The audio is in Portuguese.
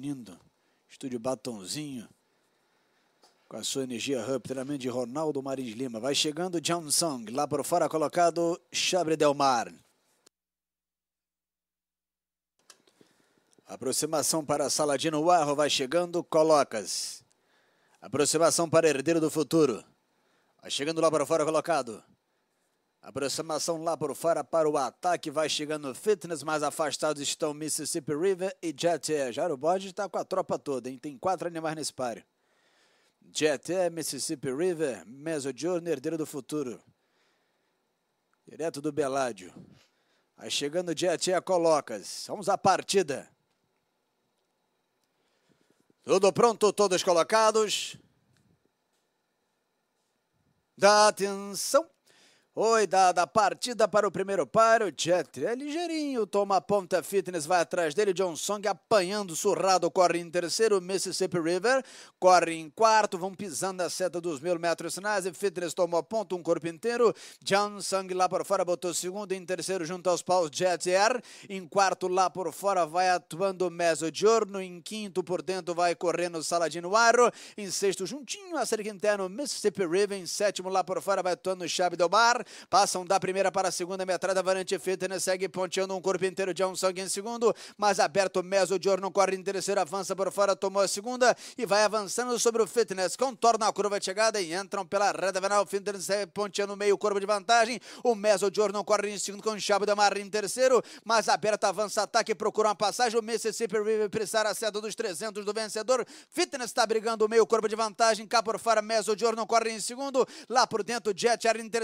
Lindo. Estúdio Batonzinho. Com a sua energia hub, treinamento de Ronaldo Marins Lima. Vai chegando John Song. Lá por fora colocado Chabre Delmar. Aproximação para Saladino Warro. Vai chegando, colocas. Aproximação para Herdeiro do Futuro. Vai chegando lá para fora colocado. Aproximação lá por fora para o ataque, vai chegando o Fitness, mais afastados estão Mississippi River e Jet Air. Jairo está com a tropa toda, hein? tem quatro animais nesse páreo. Jet Air, Mississippi River, Meso Journey, Herdeiro do Futuro. Direto do Beládio. Aí chegando o Jet Air, colocas. Vamos à partida. Tudo pronto, todos colocados. Da atenção. Oi, da, a partida para o primeiro par, o Jet é ligeirinho, toma a ponta, Fitness vai atrás dele, John Song apanhando, surrado, corre em terceiro, Mississippi River corre em quarto, vão pisando a seta dos mil metros finais, e Fitness tomou a ponta, um corpo inteiro, John Song lá por fora, botou segundo, em terceiro junto aos paus, Jet Air, em quarto lá por fora vai atuando o Meso Giorno, em quinto por dentro vai correndo Saladino Arro, em sexto juntinho a cerca interna, Mississippi River, em sétimo lá por fora vai atuando Chave Del Bar, Passam da primeira para a segunda metrada. Varante Fitness segue ponteando um corpo inteiro de Song em segundo. Mas aberto Meso Dior não corre em terceiro. Avança por fora, tomou a segunda e vai avançando sobre o Fitness. Contorna a curva de chegada e entram pela reta final. Fitness segue ponteando meio corpo de vantagem. O Meso Dior não corre em segundo com Chabo da Marra em terceiro. Mas aberto avança ataque procura uma passagem. O Mississippi River precisar a seta dos 300 do vencedor. Fitness está brigando meio corpo de vantagem. Cá por fora, Meso Dior não corre em segundo. Lá por dentro, Jet Air em terceiro.